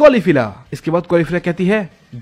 कॉलीफिला इसके बाद कॉलीफिला कहती है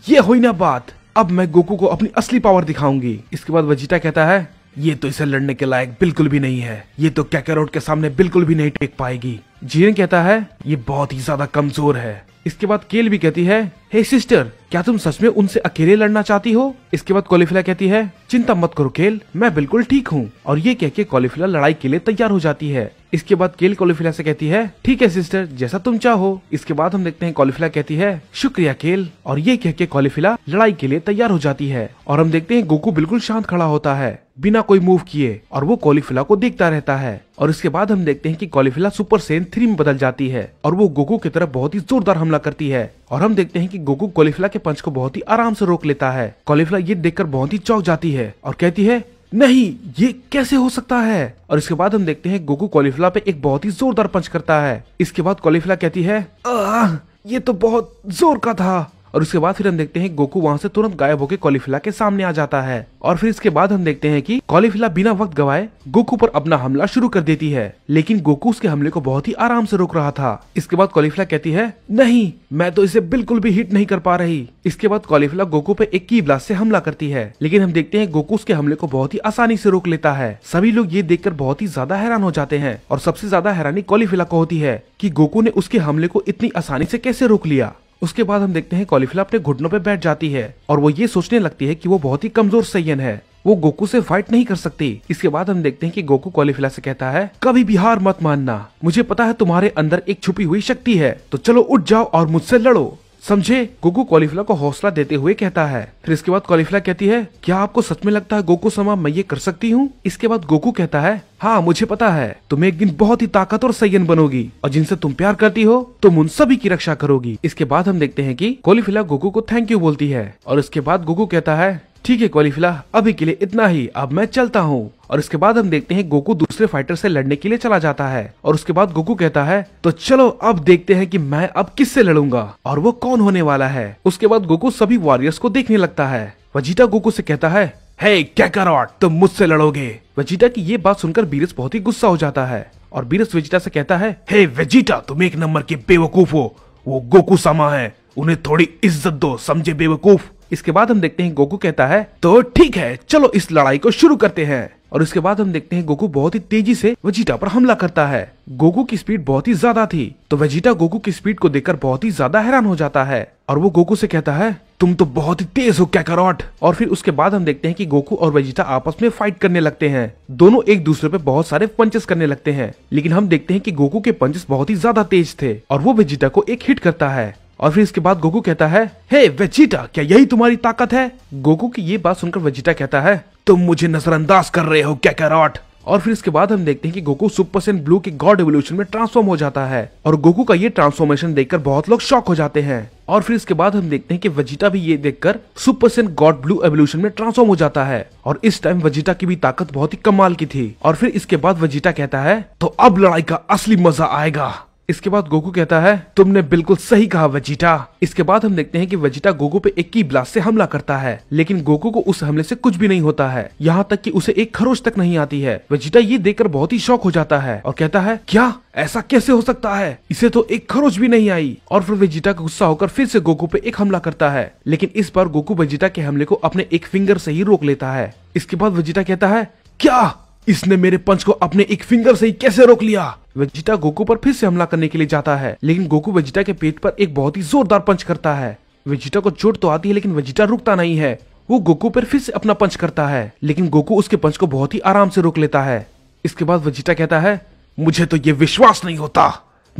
ये हुई ना बात अब मैं गोकू को अपनी असली पावर दिखाऊंगी इसके बाद वजीटा कहता है ये तो इसे लड़ने के लायक बिल्कुल भी नहीं है ये तो कैकेरोट के सामने बिल्कुल भी नहीं टेक पाएगी जीरन कहता है ये बहुत ही ज्यादा कमजोर है इसके बाद केल भी कहती है हे सिस्टर क्या तुम सच में उनसे अकेले लड़ना चाहती हो इसके बाद कॉलिफिला कहती है चिंता मत करो केल मैं बिल्कुल ठीक हूँ और ये कह के कॉलीफिला लड़ाई के लिए तैयार हो जाती है इसके बाद केल कॉलिफिला से कहती है ठीक है सिस्टर जैसा तुम चाहो इसके बाद हम देखते हैं कॉलिफिला कहती है शुक्रिया केल और ये कह के कॉलीफिला लड़ाई के लिए तैयार हो जाती है और हम देखते हैं गोकू बिल्कुल शांत खड़ा होता है बिना कोई मूव किए और वो कॉलीफिला को देखता रहता है और इसके बाद हम देखते हैं कि कॉलीफिला सुपर सेन थ्री में बदल जाती है और वो गोकू की तरफ बहुत ही जोरदार हमला करती है और हम देखते हैं कि गोकु कोलिफ्ला के पंच को बहुत ही आराम से रोक लेता है कोलिफ्ला ये देखकर बहुत ही चौक जाती है और कहती है नहीं ये कैसे हो सकता है और इसके बाद हम देखते हैं गोगो कोलिफ्ला पे एक बहुत ही जोरदार पंच करता है इसके बाद कोलिफ्ला कहती है आ, ये तो बहुत जोर का था और उसके बाद फिर हम देखते हैं गोकू वहाँ से तुरंत गायब होकर कॉलीफिला के सामने आ जाता है और फिर इसके बाद हम देखते हैं कि कॉलीफिला बिना वक्त गवाए गोकू पर अपना हमला शुरू कर देती है लेकिन गोकू उसके हमले को बहुत ही आराम से रोक रहा था इसके बाद कॉलीफिला कहती है नहीं मैं तो इसे बिल्कुल भी हिट नहीं कर पा रही इसके बाद कॉलीफिला गोकू पे एक की ब्लास्ट से हमला करती है लेकिन हम देखते हैं गोकू उसके हमले को बहुत ही आसानी से रोक लेता है सभी लोग ये देखकर बहुत ही ज्यादा हैरान हो जाते हैं और सबसे ज्यादा हैरानी कॉलीफिला को होती है कि गोकू ने उसके हमले को इतनी आसानी से कैसे रोक लिया उसके बाद हम देखते हैं कॉलीफिला अपने घुटनों पर बैठ जाती है और वो ये सोचने लगती है की वो बहुत ही कमजोर सैयन है वो गोकू से फाइट नहीं कर सकती इसके बाद हम देखते हैं कि गोकू कॉलीफिला से कहता है कभी भी हार मत मानना मुझे पता है तुम्हारे अंदर एक छुपी हुई शक्ति है तो चलो उठ जाओ और मुझसे लड़ो समझे गोकू कॉलीफ्ला को हौसला देते हुए कहता है फिर इसके बाद कॉलीफ्ला कहती है क्या आपको सच में लगता है गोकू समा मैं ये कर सकती हूँ इसके बाद गोकू कहता है हाँ मुझे पता है तुम एक दिन बहुत ही ताकत और सयन बनोगी और जिनसे तुम प्यार करती हो तुम उन सभी की रक्षा करोगी इसके बाद हम देखते हैं कि कोलीफिला गोकू को थैंक यू बोलती है और इसके बाद गोकू कहता है ठीक है क्वालिफिला अभी के लिए इतना ही अब मैं चलता हूँ और उसके बाद हम देखते हैं गोकू दूसरे फाइटर से लड़ने के लिए चला जाता है और उसके बाद गोकू कहता है तो चलो अब देखते हैं कि मैं अब किससे लड़ूंगा और वो कौन होने वाला है उसके बाद गोकू सभी वॉरियर्स को देखने लगता है वजीता गोकू से कहता है हे कैकारोट तुम मुझसे लड़ोगे वजीटा की ये बात सुनकर बीरस बहुत ही गुस्सा हो जाता है और बीरस वजीता से कहता है हे वजीता तुम एक नंबर के बेवकूफ हो वो गोकू सामा है उन्हें थोड़ी इज्जत दो समझे बेवकूफ इसके बाद हम देखते हैं गोकू कहता है तो ठीक है चलो इस लड़ाई को शुरू करते हैं और उसके बाद हम देखते हैं गोकू बहुत ही तेजी से वजीटा पर हमला करता है गोकू की स्पीड बहुत ही ज्यादा थी तो वजीटा गोकू की स्पीड को देखकर बहुत ही ज्यादा हैरान हो जाता है और वो गोकू से कहता है तुम तो बहुत ही तेज हो क्या कैकरॉट और फिर उसके बाद हम देखते हैं कि गोकू और वजीटा आपस में फाइट करने लगते हैं दोनों एक दूसरे पे बहुत सारे पंचेस करने लगते हैं लेकिन हम देखते हैं कि गोकू के पंचेस बहुत ही ज्यादा तेज थे और वो वेजिटा को एक हिट करता है और फिर इसके बाद गोकू कहता है हे वेजिटा क्या यही तुम्हारी ताकत है गोकू की ये बात सुनकर वेजिटा कहता है तुम मुझे नजरअंदाज कर रहे हो क्या कैरॉट और फिर इसके बाद हम देखते हैं कि गोकू सुपर सेंट ब्लू के गॉड एवोल्यूशन में ट्रांसफॉर्म हो जाता है और गोकू का ये ट्रांसफॉर्मेशन देखकर बहुत लोग शॉक हो जाते हैं और फिर इसके बाद हम देखते हैं कि वजीटा भी ये देखकर super saiyan god blue evolution में ट्रांसफॉर्म हो जाता है और इस टाइम वजीटा की भी ताकत बहुत ही कमाल की थी और फिर इसके बाद वजीटा कहता है तो अब लड़ाई का असली मजा आएगा इसके बाद गोकू कहता है तुमने बिल्कुल सही कहा वजीटा इसके बाद हम देखते हैं कि वजीटा गोकू पे एक की ब्लास्ट से हमला करता है लेकिन गोकू को उस हमले से कुछ भी नहीं होता है यहाँ तक कि उसे एक खरोच तक नहीं आती है वजीटा ये देखकर बहुत ही शौक हो जाता है और कहता है क्या ऐसा कैसे हो सकता है इसे तो एक खरोच भी नहीं आई और फिर वजीटा का गुस्सा होकर फिर से गोकू पे एक हमला करता है लेकिन इस बार गोकू वजीटा के हमले को अपने एक फिंगर से ही रोक लेता है इसके बाद वजीटा कहता है क्या इसने मेरे पंच को अपने एक फिंगर से ही कैसे रोक लिया वेजिटा गोकू पर फिर से हमला करने के लिए जाता है लेकिन गोकू वेजिटा के पेट पर एक बहुत ही जोरदार पंच करता है वेजिटा को चोट तो आती है लेकिन वेजिटा रुकता नहीं है वो गोकू पर फिर से अपना पंच करता है लेकिन गोकू उसके पंच को बहुत ही आराम से रोक लेता है इसके बाद वेजिटा कहता है मुझे तो ये विश्वास नहीं होता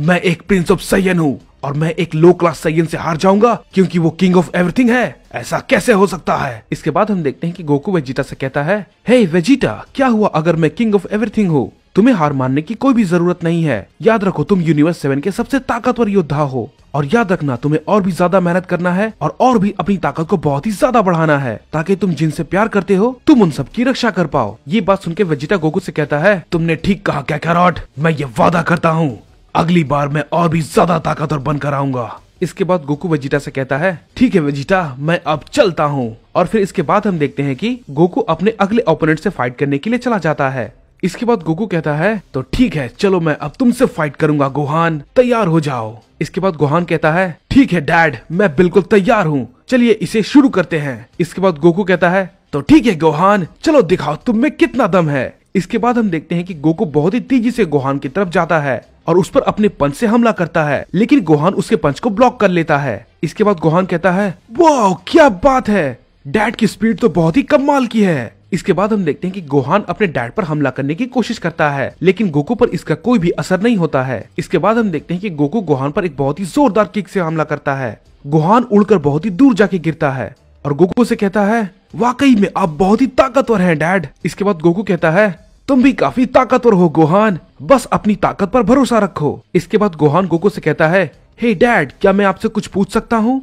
मैं एक प्रिंस ऑफ सयन हूँ और मैं एक लो क्लास सैयन से हार जाऊंगा क्योंकि वो किंग ऑफ एवरीथिंग है ऐसा कैसे हो सकता है इसके बाद हम देखते हैं कि गोकू वेजिटा से कहता है हे hey, वेजिटा क्या हुआ अगर मैं किंग ऑफ एवरीथिंग हूँ तुम्हें हार मानने की कोई भी जरूरत नहीं है याद रखो तुम यूनिवर्स सेवन के सबसे ताकतवर योद्धा हो और याद रखना तुम्हें और भी ज्यादा मेहनत करना है और और भी अपनी ताकत को बहुत ही ज्यादा बढ़ाना है ताकि तुम जिनसे प्यार करते हो तुम उन सब की रक्षा कर पाओ ये बात सुन के वेजिटा गोकू से कहता है तुमने ठीक कहा क्या कैरोट मैं ये वादा करता हूँ अगली बार मैं और भी ज्यादा ताकतवर बनकर आऊंगा इसके बाद गोकू वजीटा से कहता है ठीक है वजीटा मैं अब चलता हूँ और फिर इसके बाद हम देखते हैं कि गोकू अपने अगले ओपोनेंट से फाइट करने के लिए चला जाता है इसके बाद गोकू कहता है तो ठीक है चलो मैं अब तुमसे फाइट करूंगा गोहान तैयार हो जाओ इसके बाद गोहान कहता है ठीक है डैड मैं बिल्कुल तैयार हूँ चलिए इसे शुरू करते हैं इसके बाद गोकू कहता है तो ठीक है गोहान चलो दिखाओ तुम में कितना दम है इसके बाद हम देखते हैं कि गोकू बहुत ही तेजी से गोहान की तरफ जाता है और उस पर अपने पंच से हमला करता है लेकिन गोहान उसके पंच को ब्लॉक कर लेता है इसके बाद गोहान कहता है वाह क्या बात है डैड की स्पीड तो बहुत ही कमाल की है इसके बाद हम देखते हैं कि गोहान अपने डैड पर हमला करने की कोशिश करता है लेकिन गोकू पर इसका कोई भी असर नहीं होता है इसके बाद हम देखते हैं कि गोकू गोहान पर एक बहुत ही जोरदार किक से हमला करता है गोहान उड़कर बहुत ही दूर जाके गिरता है और गोकू से कहता है वाकई में आप बहुत ही ताकतवर हैं डैड इसके बाद गोकू कहता है तुम भी काफी ताकतवर हो गोहान बस अपनी ताकत पर भरोसा रखो इसके बाद गोहान गोको से कहता है हे hey डैड क्या मैं आपसे कुछ पूछ सकता हूँ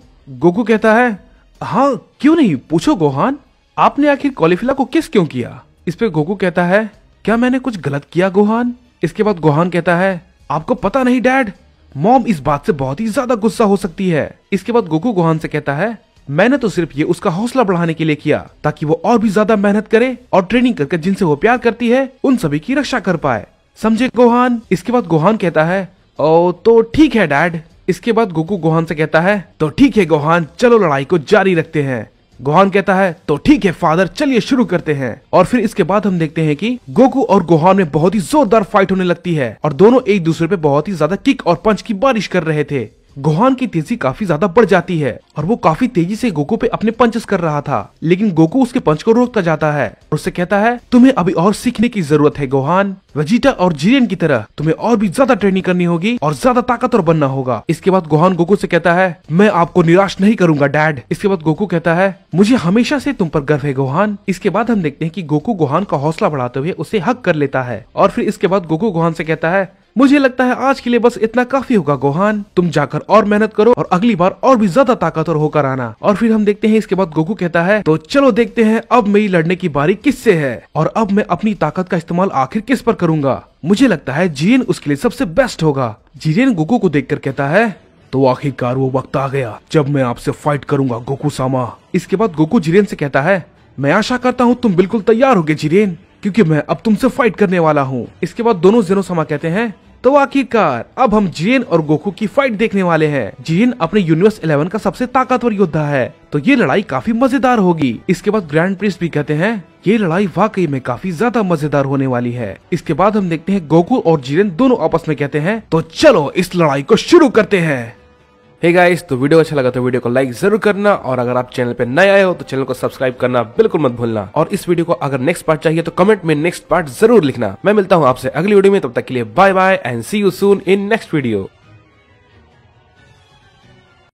गोको कहता है हाँ क्यों नहीं पूछो गोहान आपने आखिर कॉलीफिला को किस क्यों किया इस पे गोको कहता है क्या मैंने कुछ गलत किया गोहान इसके बाद गोहान कहता है आपको पता नहीं डैड मॉम इस बात से बहुत ही ज्यादा गुस्सा हो सकती है इसके बाद गोकू गोहान से कहता है मैंने तो सिर्फ ये उसका हौसला बढ़ाने के लिए किया ताकि वो और भी ज्यादा मेहनत करे और ट्रेनिंग करके जिनसे वो प्यार करती है उन सभी की रक्षा कर पाए समझे गोहान इसके बाद गोहान कहता है ओ तो ठीक है डैड इसके बाद गोकू गोहान से कहता है तो ठीक है गोहान चलो लड़ाई को जारी रखते हैं गोहान कहता है तो ठीक है फादर चलिए शुरू करते हैं और फिर इसके बाद हम देखते हैं कि गोकू और गोहान में बहुत ही जोरदार फाइट होने लगती है और दोनों एक दूसरे पे बहुत ही ज्यादा किक और पंच की बारिश कर रहे थे गोहान की तेजी काफी ज्यादा बढ़ जाती है और वो काफी तेजी से गोको पे अपने पंचस कर रहा था लेकिन गोकू उसके पंच को रोकता जाता है और उससे कहता है तुम्हें अभी और सीखने की जरूरत है गोहान वजीटा और जीरियन की तरह तुम्हें और भी ज्यादा ट्रेनिंग करनी होगी और ज्यादा ताकतवर बनना होगा इसके बाद गोहान गोकू से कहता है मैं आपको निराश नहीं करूंगा डैड इसके बाद गोकू कहता है मुझे हमेशा से तुम पर गर्व है गोहान इसके बाद हम देखते हैं कि गोकू गोहान का हौसला बढ़ाते हुए उसे हक कर लेता है और फिर इसके बाद गोकू गोहान से कहता है मुझे लगता है आज के लिए बस इतना काफी होगा गोहान तुम जाकर और मेहनत करो और अगली बार और भी ज्यादा ताकतवर होकर आना और फिर हम देखते हैं इसके बाद गोकू कहता है तो चलो देखते हैं अब मेरी लड़ने की बारी किससे है और अब मैं अपनी ताकत का इस्तेमाल आखिर किस पर करूंगा मुझे लगता है जीरेन उसके लिए सबसे बेस्ट होगा जीरेन गोकू को देख कहता है तो आखिरकार वो वक्त आ गया जब मैं आपसे फाइट करूंगा गोकू सामा इसके बाद गोकू जीरेन से कहता है मैं आशा करता हूँ तुम बिल्कुल तैयार हो गए जीरेन क्योंकि मैं अब तुमसे फाइट करने वाला हूँ इसके बाद दोनों जेनो समा कहते हैं तो आखिरकार अब हम जीन और गोकू की फाइट देखने वाले हैं जीन अपने यूनिवर्स 11 का सबसे ताकतवर योद्धा है तो ये लड़ाई काफी मजेदार होगी इसके बाद ग्रैंड प्रिंस भी कहते हैं ये लड़ाई वाकई में काफी ज्यादा मजेदार होने वाली है इसके बाद हम देखते हैं गोकू और जीरेन दोनों आपस में कहते हैं तो चलो इस लड़ाई को शुरू करते हैं हे गाइस तो वीडियो अच्छा लगा तो वीडियो को लाइक जरूर करना और अगर आप चैनल पे नए आए हो तो चैनल को सब्सक्राइब करना बिल्कुल मत भूलना और इस वीडियो को अगर नेक्स्ट पार्ट चाहिए तो कमेंट में नेक्स्ट पार्ट जरूर लिखना मैं मिलता हूँ आपसे अगली वीडियो में तब तक के लिए bye bye and see you soon in next video